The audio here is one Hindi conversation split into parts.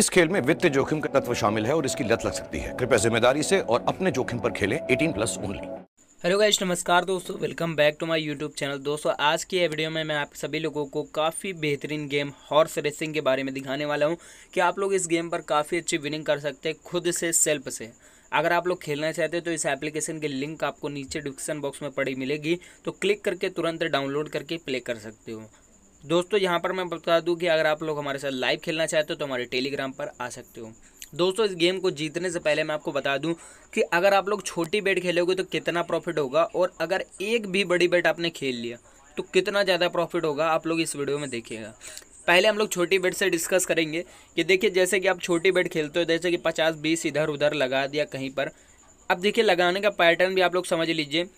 इस खेल में वित्तीय जोखिम का तत्व शामिल है और इसकी लत लग सकती है कृपया जिम्मेदारी से और अपने जोखिम पर खेलें 18 प्लस ओनली हेलो गाइस नमस्कार दोस्तों welcome back to my YouTube channel दोस्तों आज की वीडियो में मैं आप सभी लोगों को काफ़ी बेहतरीन गेम हॉर्स रेसिंग के बारे में दिखाने वाला हूँ कि आप लोग इस गेम पर काफ़ी अच्छी विनिंग कर सकते हैं खुद से सेल्फ से अगर आप लोग खेलना चाहते हैं तो इस एप्लीकेशन के लिंक आपको नीचे डिस्क्रिप्शन बॉक्स में पड़ी मिलेगी तो क्लिक करके तुरंत डाउनलोड करके प्ले कर सकते हो दोस्तों यहाँ पर मैं बता दूँ कि अगर आप लोग हमारे साथ लाइव खेलना चाहते हो तो हमारे टेलीग्राम पर आ सकते हो दोस्तों इस गेम को जीतने से पहले मैं आपको बता दूं कि अगर आप लोग छोटी बेट खेलोगे तो कितना प्रॉफिट होगा और अगर एक भी बड़ी बेट आपने खेल लिया तो कितना ज़्यादा प्रॉफिट होगा आप लोग इस वीडियो में देखिएगा पहले हम लोग छोटी बेट से डिस्कस करेंगे कि देखिए जैसे कि आप छोटी बेट खेलते हो जैसे कि पचास बीस इधर उधर लगा दिया कहीं पर अब देखिए लगाने का पैटर्न भी आप लोग समझ लीजिए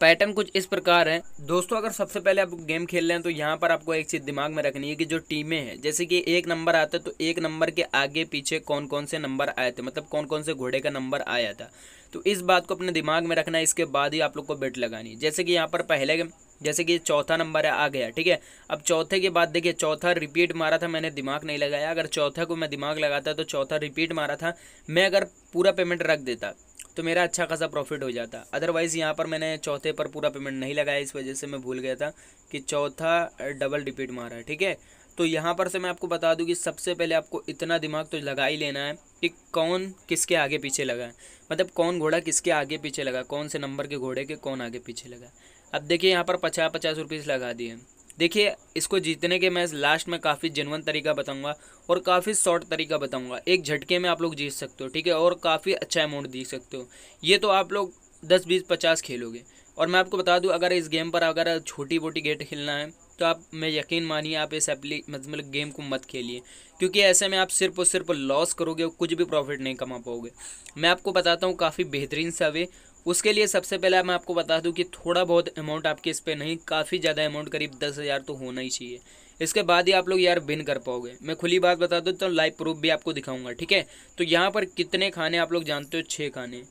पैटर्न कुछ इस प्रकार है दोस्तों अगर सबसे पहले आप गेम खेल रहे हैं तो यहाँ पर आपको एक चीज़ दिमाग में रखनी है कि जो टीमें हैं जैसे कि एक नंबर आता है तो एक नंबर के आगे पीछे कौन कौन से नंबर आए थे मतलब कौन कौन से घोड़े का नंबर आया था तो इस बात को अपने दिमाग में रखना है इसके बाद ही आप लोग को बेट लगानी है जैसे कि यहाँ पर पहले जैसे कि चौथा नंबर है आ गया ठीक है अब चौथे के बाद देखिए चौथा रिपीट मारा था मैंने दिमाग नहीं लगाया अगर चौथा को मैं दिमाग लगाता तो चौथा रिपीट मारा था मैं अगर पूरा पेमेंट रख देता तो मेरा अच्छा खासा प्रॉफिट हो जाता अदरवाइज़ यहाँ पर मैंने चौथे पर पूरा पेमेंट नहीं लगाया इस वजह से मैं भूल गया था कि चौथा डबल रिपीट मारा है ठीक है तो यहाँ पर से मैं आपको बता दूँ कि सबसे पहले आपको इतना दिमाग तो लगा ही लेना है कि कौन किसके आगे पीछे लगा है मतलब कौन घोड़ा किसके आगे पीछे लगा कौन से नंबर के घोड़े के कौन आगे पीछे लगा अब देखिए यहाँ पर पचास पचास रुपीज़ लगा दिए देखिए इसको जीतने के मैं लास्ट में काफ़ी जेनवन तरीका बताऊंगा और काफ़ी शॉर्ट तरीका बताऊंगा एक झटके में आप लोग जीत सकते हो ठीक है और काफ़ी अच्छा अमाउंट जीत सकते हो ये तो आप लोग दस बीस पचास खेलोगे और मैं आपको बता दूं अगर इस गेम पर अगर छोटी मोटी गेट खेलना है तो आप मैं यकीन मानिए आप इस एप्ली मतलब गेम को मत खेलिए क्योंकि ऐसे में आप सिर्फ और सिर्फ लॉस करोगे और कुछ भी प्रॉफिट नहीं कमा पाओगे मैं आपको बताता हूँ काफ़ी बेहतरीन सा वे उसके लिए सबसे पहले मैं आपको बता दूं कि थोड़ा बहुत अमाउंट आपके इस पर नहीं काफ़ी ज़्यादा अमाउंट करीब दस हज़ार तो होना ही चाहिए इसके बाद ही आप लोग यार बिन कर पाओगे मैं खुली बात बता दूँ तो लाइव प्रूफ भी आपको दिखाऊंगा ठीक है तो यहाँ पर कितने खाने आप लोग जानते हो छः खाने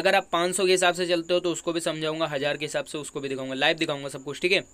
अगर आप पाँच के हिसाब से चलते हो तो उसको भी समझाऊंगा हज़ार के हिसाब से उसको भी दिखाऊंगा लाइव दिखाऊंगा सब कुछ ठीक है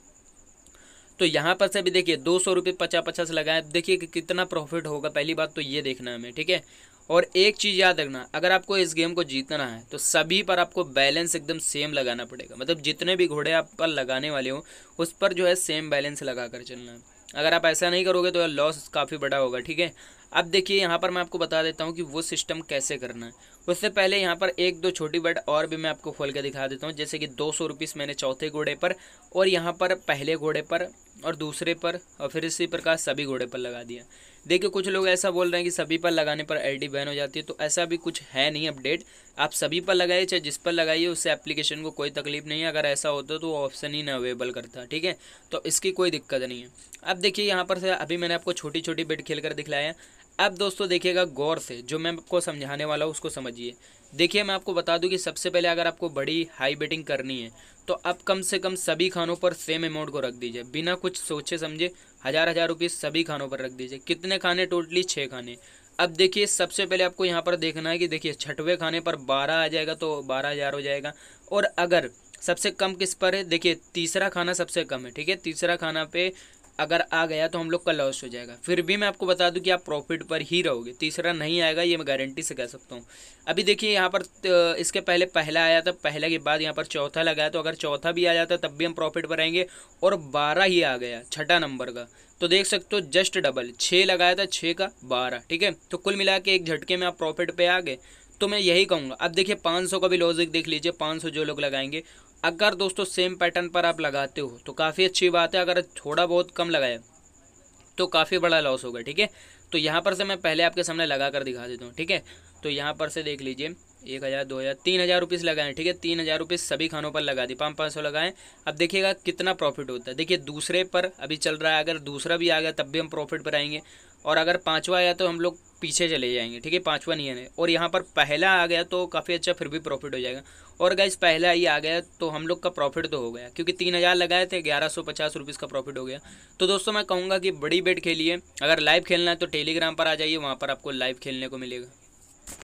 तो यहाँ पर से भी देखिए दो सौ रुपये पचास पचास लगाए देखिए कि कितना प्रॉफिट होगा पहली बात तो ये देखना है हमें ठीक है और एक चीज़ याद रखना अगर आपको इस गेम को जीतना है तो सभी पर आपको बैलेंस एकदम सेम लगाना पड़ेगा मतलब जितने भी घोड़े आप पर लगाने वाले हो उस पर जो है सेम बैलेंस लगा कर चलना है अगर आप ऐसा नहीं करोगे तो लॉस काफ़ी बड़ा होगा ठीक है अब देखिए यहाँ पर मैं आपको बता देता हूँ कि वो सिस्टम कैसे करना है उससे पहले यहाँ पर एक दो छोटी बट और भी मैं आपको खोल के दिखा देता हूँ जैसे कि दो सौ रुपीस मैंने चौथे घोड़े पर और यहाँ पर पहले घोड़े पर और दूसरे पर और फिर इसी प्रकार सभी घोड़े पर लगा दिया देखिए कुछ लोग ऐसा बोल रहे हैं कि सभी पर लगाने पर डी बैन हो जाती है तो ऐसा भी कुछ है नहीं अपडेट आप सभी पर लगाइए चाहे जिस पर लगाइए उससे एप्लीकेशन को कोई तकलीफ नहीं है अगर ऐसा होता तो वो ऑप्शन ही ना अवेलेबल करता ठीक है तो इसकी कोई दिक्कत नहीं है अब देखिए यहाँ पर से अभी मैंने आपको छोटी छोटी बेट खेल कर दिखलाया अब दोस्तों देखिएगा गौर से जो मैं आपको समझाने वाला हूँ उसको समझिए देखिए मैं आपको बता दूँ कि सबसे पहले अगर आपको बड़ी हाई बेटिंग करनी है तो आप कम से कम सभी खानों पर सेम अमाउंट को रख दीजिए बिना कुछ सोचे समझे हज़ार हज़ार रुपये सभी खानों पर रख दीजिए कितने खाने टोटली छः खाने अब देखिए सबसे पहले आपको यहाँ पर देखना है कि देखिए छठवें खाने पर बारह आ जाएगा तो बारह हज़ार हो जाएगा और अगर सबसे कम किस पर है देखिए तीसरा खाना सबसे कम है ठीक है तीसरा खाना पे अगर आ गया तो हम लोग का लॉस हो जाएगा फिर भी मैं आपको बता दूं कि आप प्रॉफिट पर ही रहोगे तीसरा नहीं आएगा ये मैं गारंटी से कह सकता हूँ अभी देखिए यहाँ पर इसके पहले पहला आया था पहले के बाद यहाँ पर चौथा लगाया तो अगर चौथा भी आ जाता तब भी हम प्रॉफिट पर आएंगे और बारह ही आ गया छठा नंबर का तो देख सकते हो जस्ट डबल छः लगाया था छः का बारह ठीक है तो कुल मिला के एक झटके में आप प्रॉफिट पर आ गए तो मैं यही कहूँगा अब देखिए पाँच सौ का भी लॉजिक देख लीजिए पाँच सौ जो लोग लगाएंगे अगर दोस्तों सेम पैटर्न पर आप लगाते हो तो काफ़ी अच्छी बात है अगर थोड़ा बहुत कम लगाए तो काफ़ी बड़ा लॉस होगा ठीक है तो यहाँ पर से मैं पहले आपके सामने लगा कर दिखा देता हूँ ठीक है तो यहाँ पर से देख लीजिए एक हज़ार दो हज़ार तीन हज़ार रुपीज़ लगाएं ठीक है तीन हज़ार रुपीज़ सभी खानों पर लगा दी पाँच पाँच सौ लगाएं अब देखिएगा कितना प्रॉफिट होता है देखिए दूसरे पर अभी चल रहा है अगर दूसरा भी आ गया तब भी हम प्रॉफिट पर आएंगे और अगर पाँचवा आया तो हम लोग पीछे चले जाएंगे ठीक है पाँचवा नहीं है और यहाँ पर पहला आ गया तो काफ़ी अच्छा फिर भी प्रॉफिट हो जाएगा और गाइज पहला ही आ गया तो हम लोग का प्रॉफिट तो हो गया क्योंकि तीन हज़ार लगाए थे ग्यारह सौ पचास रुपीज़ का प्रॉफिट हो गया तो दोस्तों मैं कहूँगा कि बड़ी बेट खेलिए अगर लाइव खेलना है तो टेलीग्राम पर आ जाइए वहाँ पर आपको लाइव खेलने को मिलेगा